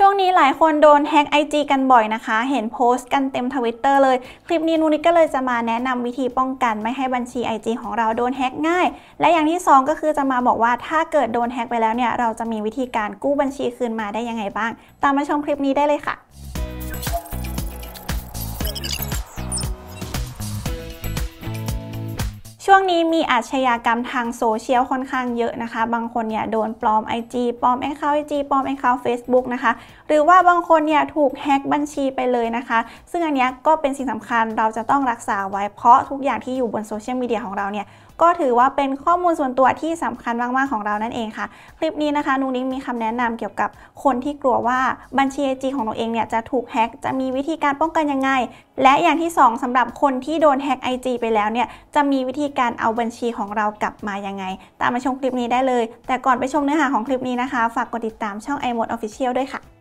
ช่วงนี้หลายคนโดนแฮ็ก IG กันบ่อยนะคะ เห็นโพสต์กันเต็มทวิตเตอร์เลย คลิปนี้นูนิกก็เลยจะมาแนะนำวิธีป้องกันไม่ให้บัญชี IG ของเราโดนแฮกง่าย และอย่างที่ 2 ก็คือจะมาบอกว่าถ้าเกิดโดนแฮกไปแล้วเนี่ยเราจะมีวิธีการกู้บัญชีคืนมาได้ยังไงบ้าง ตามมาชมคลิปนี้ได้เลยค่ะช่วงนี้มีอาชญากรรมทางโซเชียลค่อนข้างเยอะนะคะ บางคนเนี่ยโดนปลอม IG ปลอมแอคเคาท์ไปลอมแอคเคาท Facebook นะคะ หรือว่าบางคนเนี่ยถูกแฮกบัญชีไปเลยนะคะ ซึ่งอันนี้ก็เป็นสิ่งสำคัญเราจะต้องรักษาไว้ เพราะทุกอย่างที่อยู่บนโซเชียลมีเดียของเราเนี่ยก็ถือว่าเป็นข้อมูลส่วนตัว ที่สำคัญมาก ๆ ของเรานั่นเองค่ะ คลิปนี้นะคะนุ้งนิ้งมีคำแนะนำเกี่ยวกับคนที่กลัวว่าบัญชีอจีของตัวเองเนี่ยจะถูกแฮ็กจะมีวิธีการป้องกันยังไง และอย่างที่ 2 สำหรับคนที่โดนแฮ็ก IG ไปแล้วเนี่ยจะมีวิธีการเอาบัญชีของเรากลับมายังไง ตามมาชมคลิปนี้ได้เลย แต่ก่อนไปชมเนื้อหาของคลิปนี้นะคะ ฝากกดติดตามช่อง iMode Official ด้วยค่ะ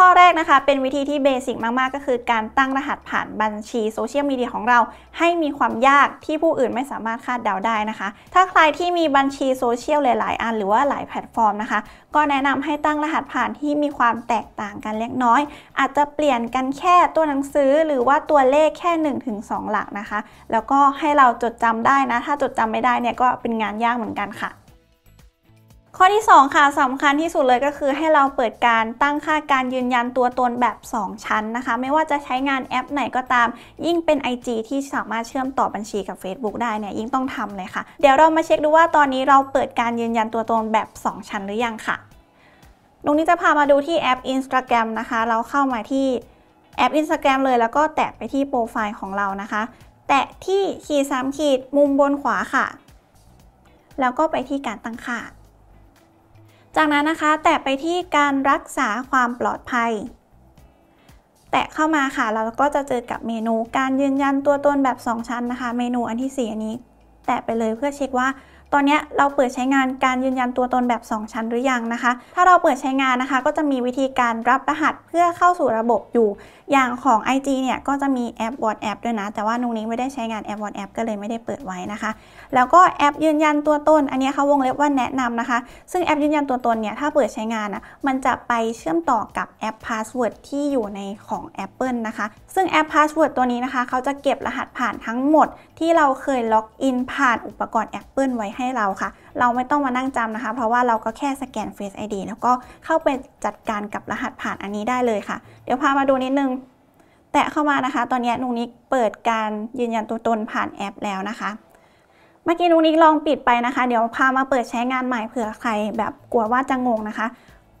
ข้อแรกนะคะ เป็นวิธีที่เบสิกมากๆ ก็คือการตั้งรหัสผ่านบัญชีโซเชียลมีเดียของเรา ให้มีความยากที่ผู้อื่นไม่สามารถคาดเดาได้นะคะ ถ้าใครที่มีบัญชีโซเชียลหลายๆ อันหรือว่าหลายแพลตฟอร์มนะคะ ก็แนะนำให้ตั้งรหัสผ่านที่มีความแตกต่างกันเล็กน้อย อาจจะเปลี่ยนกันแค่ตัวหนังสือหรือว่าตัวเลขแค่1สหลักนะคะ แล้วก็ให้เราจดจำได้นะถ้าจดจำไม่ได้เนี่ยก็เป็นงานยากเหมือนกันค่ะข้อที่ 2 ค่ะสำคัญที่สุดเลยก็คือให้เราเปิดการตั้งค่าการยืนยันตัวตนแบบ 2 ชั้นนะคะไม่ว่าจะใช้งานแอปไหนก็ตามยิ่งเป็น IG ที่สามารถเชื่อมต่อบัญชีกับ Facebook ได้เนี่ยยิ่งต้องทำเลยค่ะ เดี๋ยวเรามาเช็คดูว่าตอนนี้เราเปิดการยืนยันตัวตนแบบ 2 ชั้นหรือยังค่ะตรงนี้จะพามาดูที่แอป Instagram นะคะ เราเข้ามาที่แอป Instagram เลยแล้วก็แตะไปที่โปรไฟล์ของเรานะคะ แตะที่ขีดสามขีดมุมบนขวาค่ะ แล้วก็ไปที่การตั้งค่าจากนั้นนะคะ แตะไปที่การรักษาความปลอดภัย แตะเข้ามาค่ะเราก็จะเจอกับเมนู การยืนยันตัวตนแบบ 2 ชั้นนะคะ เมนูอันที่4อันนี้ แตะไปเลยเพื่อเช็คว่า ตอนนี้เราเปิดใช้งานการยืนยันตัวตนแบบ 2 ชั้นหรือยังนะคะถ้าเราเปิดใช้งานนะคะ ก็จะมีวิธีการรับรหัสเพื่อเข้าสู่ระบบอยู่อย่างของ IG เนี่ยก็จะมีแอป WhatsApp ด้วยนะ แต่ว่านุ้งนี้ไม่ได้ใช้งานแอป WhatsApp ก็เลยไม่ได้เปิดไว้นะคะ แล้วก็แอปยืนยันตัวตนอันนี้เขาวงเล็บว่าแนะนำนะคะ ซึ่งแอปยืนยันตัวตนเนี่ยถ้าเปิดใช้งานนะมันจะไปเชื่อมต่อกับแอป Password ที่อยู่ในของ Apple นะคะ ซึ่งแอป Password ตัวนี้นะคะเขาจะเก็บรหัสผ่านทั้งหมดที่เราเคยล็อกอินผ่านอุปกรณ์ Apple ไว้ให้เราค่ะเราไม่ต้องมานั่งจำนะคะ เพราะว่าเราก็แค่สแกน Face ID แล้วก็เข้าไปจัดการกับรหัสผ่านอันนี้ได้เลยค่ะ เดี๋ยวพามาดูนิดนึง แตะเข้ามานะคะ ตอนนี้นุงนิกเปิดการยืนยันตัวตนผ่านแอปแล้วนะคะ เมื่อกี้นุงนิกลองปิดไปนะคะ เดี๋ยวพามาเปิดใช้งานใหม่เผื่อใครแบบกลัวว่าจะงงนะคะ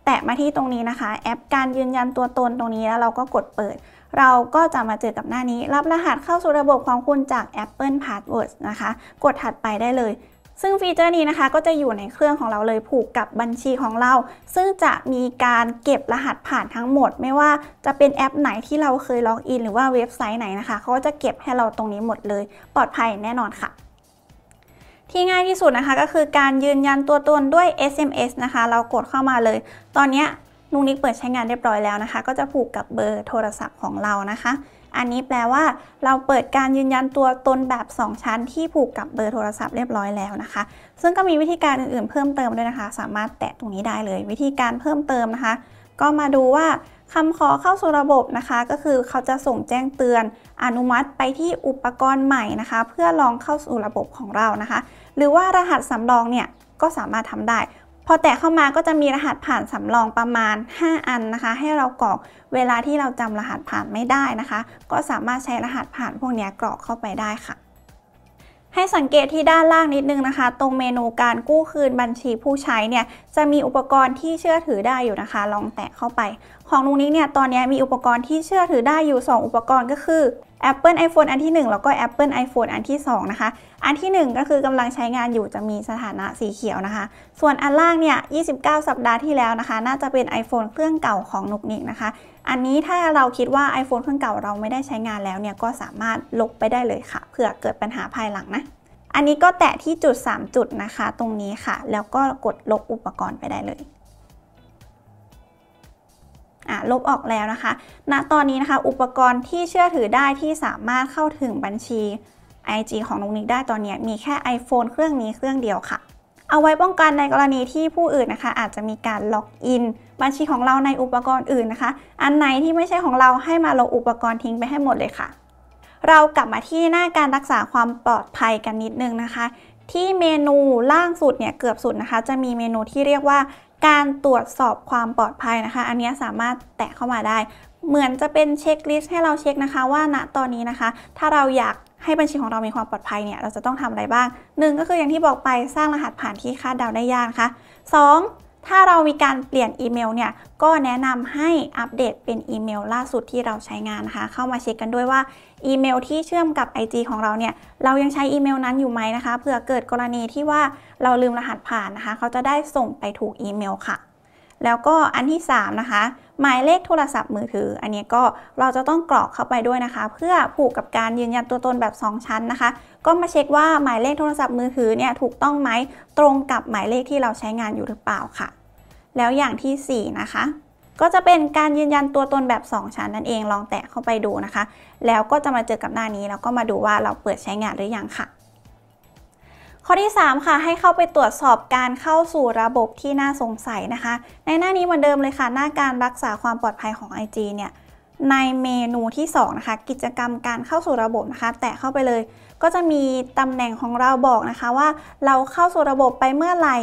แตะมาที่ตรงนี้นะคะ แอปการยืนยันตัวตนตรงนี้แล้วเราก็กดเปิด เราก็จะมาเจอกับหน้านี้ รับรหัสเข้าสู่ระบบของคุณจาก Apple Passwords นะคะ กดถัดไปได้เลยซึ่งฟีเจอร์นี้นะคะก็จะอยู่ในเครื่องของเราเลยผูกกับบัญชีของเรา ซึ่งจะมีการเก็บรหัสผ่านทั้งหมด ไม่ว่าจะเป็นแอปไหนที่เราเคยล็อกอินหรือว่าเว็บไซต์ไหนนะคะเขาก็จะเก็บให้เราตรงนี้หมดเลย ปลอดภัยแน่นอนค่ะ ที่ง่ายที่สุดนะคะก็คือการยืนยันตัวตนด้วย SMS นะคะ เรากดเข้ามาเลย ตอนนี้นุงนิกเปิดใช้งานเรียบร้อยแล้วนะคะ ก็จะผูกกับเบอร์โทรศัพท์ของเรานะคะอันนี้แปลว่าเราเปิดการยืนยันตัวตนแบบ 2 ชั้นที่ผูกกับเบอร์โทรศัพท์เรียบร้อยแล้วนะคะ ซึ่งก็มีวิธีการอื่นๆเพิ่มเติมด้วยนะคะสามารถแตะตรงนี้ได้เลยวิธีการเพิ่มเติมนะคะ ก็มาดูว่าคำขอเข้าสู่ระบบนะคะ ก็คือเขาจะส่งแจ้งเตือนอนุมัติไปที่อุปกรณ์ใหม่นะคะเพื่อลองเข้าสู่ระบบของเรานะคะ หรือว่ารหัสสำรองเนี่ยก็สามารถทำได้พอแตะเข้ามาก็จะมีรหัสผ่านสำรองประมาณ 5 อันนะคะ ให้เรากรอกเวลาที่เราจำรหัสผ่านไม่ได้นะคะ ก็สามารถใช้รหัสผ่านพวกนี้กรอกเข้าไปได้ค่ะ ให้สังเกตที่ด้านล่างนิดนึงนะคะ ตรงเมนูการกู้คืนบัญชีผู้ใช้เนี่ยจะมีอุปกรณ์ที่เชื่อถือได้อยู่นะคะ ลองแตะเข้าไป ของตุงนิ้เนี่ยตอนนี้มีอุปกรณ์ที่เชื่อถือได้อยู่ 2 อุปกรณ์ก็คือ Apple iPhone อันที่ 1 แล้วก็ Apple iPhone อันที่2นะคะ อันที่ 1 ก็คือกำลังใช้งานอยู่จะมีสถานะสีเขียวนะคะ ส่วนอันล่างเนี่ย 29 สัปดาห์ที่แล้วนะคะ น่าจะเป็น iPhone เครื่องเก่าของนุกนิกนะคะ อันนี้ถ้าเราคิดว่า iPhone เครื่องเก่าเราไม่ได้ใช้งานแล้วเนี่ยก็สามารถลบไปได้เลยค่ะ เผื่อเกิดปัญหาภายหลังนะ อันนี้ก็แตะที่จุด3จุดนะคะตรงนี้ค่ะ แล้วก็กดลบอุปกรณ์ไปได้เลยลบออกแล้วนะคะ ณ ตอนนี้นะคะอุปกรณ์ที่เชื่อถือได้ที่สามารถเข้าถึงบัญชี IG ของนุกนิกได้ตอนนี้มีแค่ iPhone เครื่องนี้เครื่องเดียวค่ะ เอาไว้ป้องกันในกรณีที่ผู้อื่นนะคะ อาจจะมีการล็อกอิน บัญชีของเราในอุปกรณ์อื่นนะคะ อันไหนที่ไม่ใช่ของเราให้มาลบอุปกรณ์ทิ้งไปให้หมดเลยค่ะ เรากลับมาที่หน้าการรักษาความปลอดภัยกันนิดนึงนะคะ ที่เมนูล่างสุดเนี่ยเกือบสุดนะคะ จะมีเมนูที่เรียกว่าการตรวจสอบความปลอดภัยนะคะ อันนี้สามารถแตะเข้ามาได้ เหมือนจะเป็นเช็คลิสต์ให้เราเช็คนะคะว่าณตอนนี้นะคะ ถ้าเราอยากให้บัญชีของเรามีความปลอดภัยเนี่ย เราจะต้องทำอะไรบ้าง 1 ก็คืออย่างที่บอกไปสร้างรหัสผ่านที่คาดเดาได้ยากนะคะ2ถ้าเรามีการเปลี่ยนอีเมลเนี่ย ก็แนะนำให้อัปเดตเป็นอีเมลล่าสุดที่เราใช้งานนะคะ เข้ามาเช็คกันด้วยว่า อีเมลที่เชื่อมกับ IG ของเราเนี่ย เรายังใช้อีเมลนั้นอยู่ไหมนะคะ เผื่อเกิดกรณีที่ว่าเราลืมรหัสผ่านนะคะ เขาจะได้ส่งไปถูกอีเมลค่ะแล้วก็อันที่3นะคะหมายเลขโทรศัพท์มือถือ อันนี้ก็เราจะต้องกรอกเข้าไปด้วยนะคะ เพื่อผูกกับการยืนยันตัวตนแบบ 2 ชั้นนะคะ ก็มาเช็คว่าหมายเลขโทรศัพท์มือถือเนี่ยถูกต้องไหมตรงกับหมายเลขที่เราใช้งานอยู่หรือเปล่าค่ะ แล้วอย่างที่4นะคะก็จะเป็นการยืนยันตัวตนแบบ 2 ชั้นนั่นเองลองแตะเข้าไปดูนะคะ แล้วก็จะมาเจอกับหน้านี้แล้วก็มาดูว่าเราเปิดใช้งานหรือยังค่ะข้อที่ 3 ค่ะ ให้เข้าไปตรวจสอบการเข้าสู่ระบบที่น่าสงสัยนะคะ ในหน้านี้เหมือนเดิมเลยค่ะ หน้าการรักษาความปลอดภัยของ IG เนี่ยในเมนูที่2นะคะกิจกรรมการเข้าสู่ระบบนะคะ แตะเข้าไปเลย ก็จะมีตำแหน่งของเราบอกนะคะ ว่าเราเข้าสู่ระบบไปเมื่อไหร่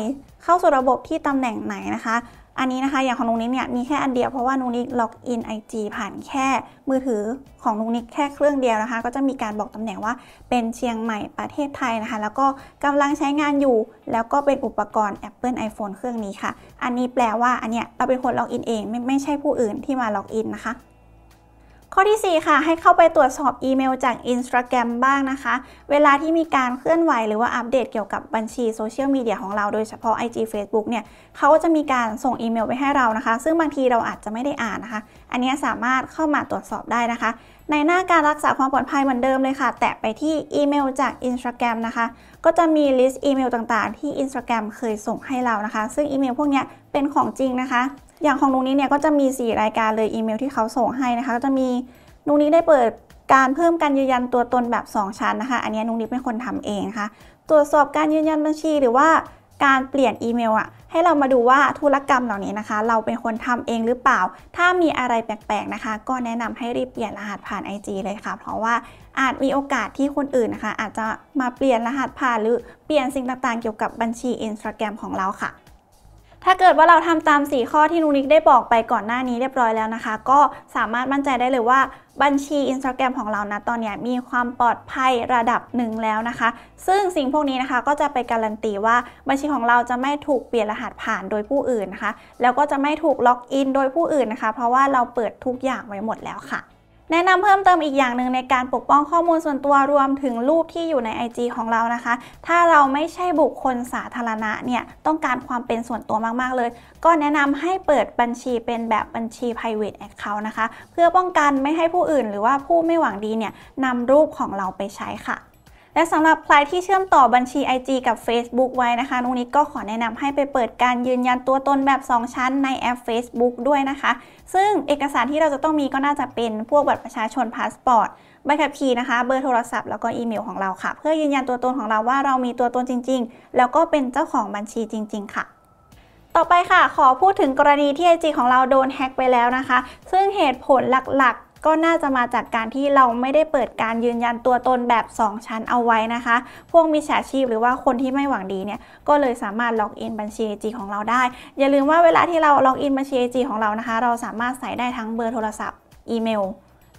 เข้าสู่ระบบที่ตำแหน่งไหนนะคะอันนี้นะคะ อย่างของนุ้งนิกเนี่ยมีแค่อันเดียว เพราะว่านุ้งนิกล็อกอิน IG ผ่านแค่มือถือของนุ้งนิกแค่เครื่องเดียวนะคะ ก็จะมีการบอกตำแหน่งว่า เป็นเชียงใหม่ประเทศไทยนะคะ แล้วก็กำลังใช้งานอยู่แล้วก็เป็นอุปกรณ์ Apple iPhone เครื่องนี้ค่ะ อันนี้แปลว่าอันเนี้ยเราเป็นคนล็อกอินเองไม่ไม่ใช่ผู้อื่นที่มาล็อกอินนะคะข้อที่ 4 ค่ะ ให้เข้าไปตรวจสอบอีเมลจาก Instagram บ้างนะคะ เวลาที่มีการเคลื่อนไหวหรือว่าอัปเดตเกี่ยวกับบัญชีโซเชียลมีเดียของเราโดยเฉพาะ IG Facebook เนี่ยเขาก็จะมีการส่งอีเมลไปให้เรานะคะ ซึ่งบางทีเราอาจจะไม่ได้อ่านนะคะ อันนี้สามารถเข้ามาตรวจสอบได้นะคะในหน้าการรักษาความปลอดภัยเหมือนเดิมเลยค่ะ แตะไปที่อีเมลจาก Instagram นะคะ ก็จะมีลิสต์อีเมลต่างๆ ที่ Instagram เคยส่งให้เรานะคะ ซึ่งอีเมลพวกนี้เป็นของจริงนะคะ อย่างของนุ้งนี้เนี่ยก็จะมี 4 รายการเลยอีเมลที่เขาส่งให้นะคะ ก็จะมีนุ้งนี้ได้เปิดการเพิ่มการยืนยันตัวตนแบบ 2 ชั้นนะคะ อันนี้นุ้งนี้เป็นคนทำเองะคะตรวจสอบการยืนยันบัญชีหรือว่าการเปลี่ยนอีเมลอ่ะให้เรามาดูว่าธุรกรรมเหล่านี้นะคะ เราเป็นคนทำเองหรือเปล่า ถ้ามีอะไรแปลกๆนะคะ ก็แนะนำให้รีบเปลี่ยนรหัสผ่าน IG เลยค่ะ เพราะว่าอาจมีโอกาสที่คนอื่นนะคะ อาจจะมาเปลี่ยนรหัสผ่านหรือเปลี่ยนสิ่งต่างๆเกี่ยวกับบัญชี Instagram ของเราค่ะ ถ้าเกิดว่าเราทำตาม4ข้อที่นุนิกได้บอกไปก่อนหน้านี้เรียบร้อยแล้วนะคะ ก็สามารถมั่นใจได้เลยว่าบัญชี Instagram ของเรานะตอนนี้มีความปลอดภัยระดับหนึ่งแล้วนะคะ ซึ่งสิ่งพวกนี้นะคะก็จะไปการันตีว่าบัญชีของเราจะไม่ถูกเปลี่ยนรหัสผ่านโดยผู้อื่นนะคะ แล้วก็จะไม่ถูกล็อกอินโดยผู้อื่นนะคะ เพราะว่าเราเปิดทุกอย่างไว้หมดแล้วค่ะแนะนำเพิ่มเติมอีกอย่างหนึ่งในการปกป้องข้อมูลส่วนตัวรวมถึงรูปที่อยู่ใน IG ของเรานะคะ ถ้าเราไม่ใช่บุคคลสาธารณะเนี่ยต้องการความเป็นส่วนตัวมากๆเลย ก็แนะนำให้เปิดบัญชีเป็นแบบบัญชี private account นะคะ เพื่อป้องกันไม่ให้ผู้อื่นหรือว่าผู้ไม่หวังดีเนี่ยนำรูปของเราไปใช้ค่ะและสำหรับใครที่เชื่อมต่อบัญชี IG กับ Facebook ไว้นะคะ นุ้งนิ้ก็ขอแนะนำให้ไปเปิดการยืนยันตัวตนแบบ 2 ชั้นในแอป Facebook ด้วยนะคะ ซึ่งเอกสารที่เราจะต้องมีก็น่าจะเป็นพวกบัตรประชาชนพาสปอร์ตใบขับขี่นะคะเบอร์โทรศัพท์แล้วก็อีเมลของเราค่ะ เพื่อยืนยันตัวตนของเราว่าเรามีตัวตนจริงๆ แล้วก็เป็นเจ้าของบัญชีจริง ๆ ค่ะ ต่อไปค่ะขอพูดถึงกรณีที่ไอจีของเราโดนแฮ็กไปแล้วนะคะ ซึ่งเหตุผลหลักๆก็น่าจะมาจากการที่เราไม่ได้เปิดการยืนยันตัวตนแบบ 2 ชั้นเอาไว้นะคะ พวกมิจฉาชีพหรือว่าคนที่ไม่หวังดีเนี่ย ก็เลยสามารถล็อกอินบัญชีจีของเราได้ อย่าลืมว่าเวลาที่เราล็อกอินบัญชีจีของเรานะคะ เราสามารถใส่ได้ทั้งเบอร์โทรศัพท์ อีเมล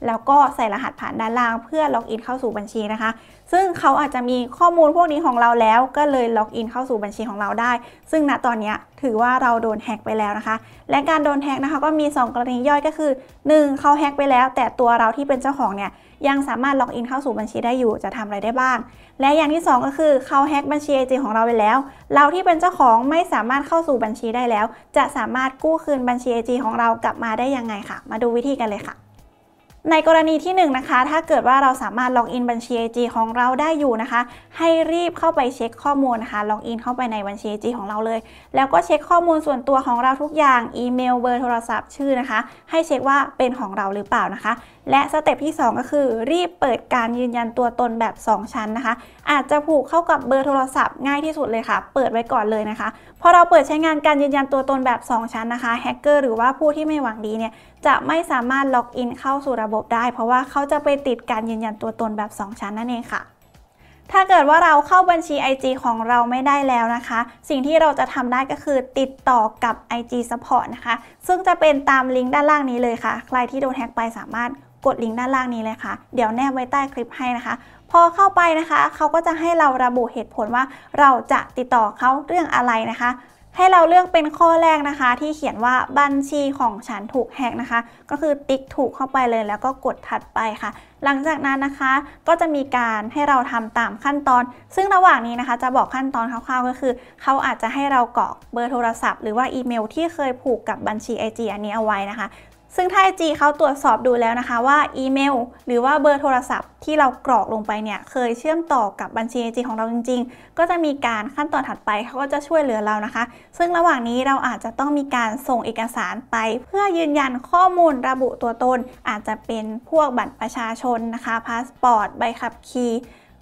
แล้วก็ใส่รหัสผ่านด้านล่างเพื่อล็อกอินเข้าสู่บัญชีนะคะซึ่งเขาอาจจะมีข้อมูลพวกนี้ของเราแล้ว ก็เลยล็อกอินเข้าสู่บัญชีของเราได้ ซึ่งณตอนนี้ถือว่าเราโดนแฮ็กไปแล้วนะคะ และการโดนแฮ็กนะคะก็มี2 กรณีย่อยก็คือ 1. เขาแฮ็กไปแล้วแต่ตัวเราที่เป็นเจ้าของเนี่ยยังสามารถล็อกอินเข้าสู่บัญชีได้อยู่จะทำอะไรได้บ้าง และอย่างที่ 2 ก็คือเขาแฮ็กบัญชีไอจีของเราไปแล้ว เราที่เป็นเจ้าของไม่สามารถเข้าสู่บัญชีได้แล้วจะสามารถกู้คืนบัญชีไอจีของเรากลับมาได้ยังไงคะ่ะ มาดูวิธีกันเลยค่ะในกรณีที่1นนะคะ ถ้าเกิดว่าเราสามารถล็อกอินบัญชี IG ของเราได้อยู่นะคะ ให้รีบเข้าไปเช็คข้อมูลนะคะ ล็อกอินเข้าไปในบัญชี IG ของเราเลย แล้วก็เช็คข้อมูลส่วนตัวของเราทุกอย่าง อีเมล เบอร์โทรศัพท์ ชื่อนะคะ ให้เช็คว่าเป็นของเราหรือเปล่านะคะและสเต็ปที่2 ก็คือ รีบเปิดการยืนยันตัวตนแบบ 2 ชั้นนะคะ อาจจะผูกเข้ากับเบอร์โทรศัพท์ง่ายที่สุดเลยค่ะ เปิดไว้ก่อนเลยนะคะพอเราเปิดใช้งานการยืนยันตัวตนแบบ 2 ชั้นนะคะแฮกเกอร์หรือว่าผู้ที่ไม่หวังดีเนี่ยจะไม่สามารถล็อกอินเข้าสู่ระบบได้ เพราะว่าเขาจะไปติดการยืนยันตัวตนแบบ 2 ชั้นนั่นเองค่ะถ้าเกิดว่าเราเข้าบัญชี IG ของเราไม่ได้แล้วนะคะ สิ่งที่เราจะทำได้ก็คือติดต่อกับ IG Support นะคะซึ่งจะเป็นตามลิงก์ด้านล่างนี้เลยค่ะ ใครที่โดนแฮ็กไปสามารถกดลิงก์ด้านล่างนี้เลยค่ะ เดี๋ยวแนบไว้ใต้คลิปให้นะคะ พอเข้าไปนะคะ เขาก็จะให้เราระบุเหตุผลว่าเราจะติดต่อเขาเรื่องอะไรนะคะ ให้เราเลือกเป็นข้อแรกนะคะ ที่เขียนว่าบัญชีของฉันถูกแฮกนะคะ ก็คือติ๊กถูกเข้าไปเลยแล้วก็กดถัดไปค่ะ หลังจากนั้นนะคะ ก็จะมีการให้เราทำตามขั้นตอน ซึ่งระหว่างนี้นะคะจะบอกขั้นตอนคร่าวๆก็คือเขาอาจจะให้เรากรอกเบอร์โทรศัพท์ หรือว่าอีเมลที่เคยผูกกับบัญชี IG อันนี้เอาไว้นะคะซึ่งถ้า IG เขาตรวจสอบดูแล้วนะคะว่าอีเมลหรือว่าเบอร์โทรศัพท์ที่เรากรอกลงไปเนี่ยเคยเชื่อมต่อกับบัญชี IG ของเราจริงๆ ก็จะมีการขั้นตอนถัดไปเขาก็จะช่วยเหลือเรานะคะ ซึ่งระหว่างนี้เราอาจจะต้องมีการส่งเอกสารไป เพื่อยืนยันข้อมูลระบุตัวตน อาจจะเป็นพวกบัตรประชาชนนะคะพาสปอร์ตใบขับขี่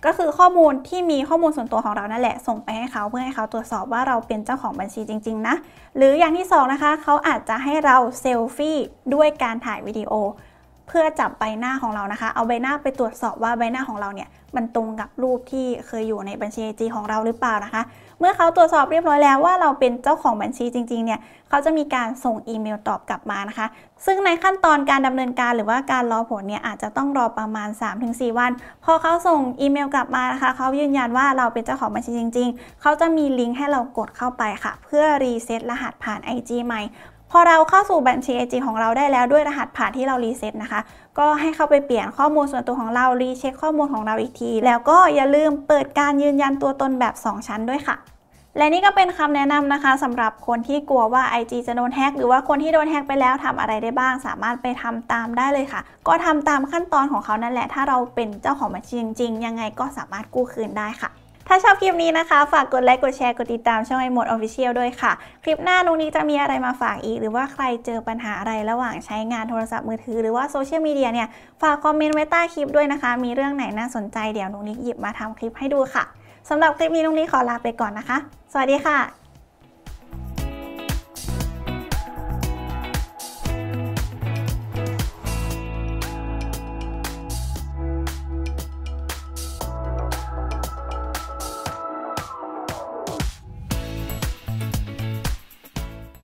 ก็คือข้อมูลที่มีข้อมูลส่วนตัวของเรานั่นแหละส่งไปให้เขาเพื่อให้เขาตรวจสอบว่าเราเป็นเจ้าของบัญชีจริง ๆ นะ หรืออย่างที่ 2 นะคะ เขาอาจจะให้เราเซลฟี่ด้วยการถ่ายวิดีโอ เพื่อจับใบหน้าของเรานะคะ เอาใบหน้าไปตรวจสอบว่าใบหน้าของเราเนี่ยมันตรงกับรูปที่เคยอยู่ในบัญชี IG ของเราหรือเปล่านะคะ เมื่อเขาตรวจสอบเรียบร้อยแล้วว่าเราเป็นเจ้าของบัญชีจริง ๆ เนี่ยเขาจะมีการส่งอีเมลตอบกลับมานะคะ ซึ่งในขั้นตอนการดำเนินการหรือว่าการรอผลเนี่ยอาจจะต้องรอประมาณ 3-4 วัน พอเขาส่งอีเมลกลับมานะคะเขายืนยันว่าเราเป็นเจ้าของบัญชีจริง ๆ เขาจะมีลิงก์ให้เรากดเข้าไปค่ะ เพื่อรีเซ็ตรหัสผ่าน IG ใหม่พอเราเข้าสู่บัญชี IG ของเราได้แล้วด้วยรหัสผ่านที่เรารีเซ็ตนะคะ ก็ให้เข้าไปเปลี่ยนข้อมูลส่วนตัวของเรารีเช็คข้อมูลของเราอีกที แล้วก็อย่าลืมเปิดการยืนยันตัวตนแบบ 2 ชั้นด้วยค่ะ และนี่ก็เป็นคำแนะนำนะคะสำหรับคนที่กลัวว่า IG จะโดนแฮกหรือว่าคนที่โดนแฮกไปแล้วทำอะไรได้บ้าง สามารถไปทำตามได้เลยค่ะ ก็ทำตามขั้นตอนของเขานั่นแหละ ถ้าเราเป็นเจ้าของบัญชีจริงๆ ยังไงก็สามารถกู้คืนได้ค่ะถ้าชอบคลิปนี้นะคะ ฝากกดไลค์กดแชร์กดติดตาม ช่องไอหมดออฟฟิเชียลด้วยค่ะ คลิปหน้าลุงนี้จะมีอะไรมาฝากอีก หรือว่าใครเจอปัญหาอะไรระหว่างใช้งานโทรศัพท์มือถือ หรือว่าโซเชียลมีเดียเนี่ย ฝากคอมเมนต์ไว้ใต้คลิปด้วยนะคะ มีเรื่องไหนน่าสนใจเดี๋ยวลุงนี้หยิบมาทำคลิปให้ดูค่ะสำหรับคลิปนี้ลุงนี้ขอลาไปก่อนนะคะ สวัสดีค่ะ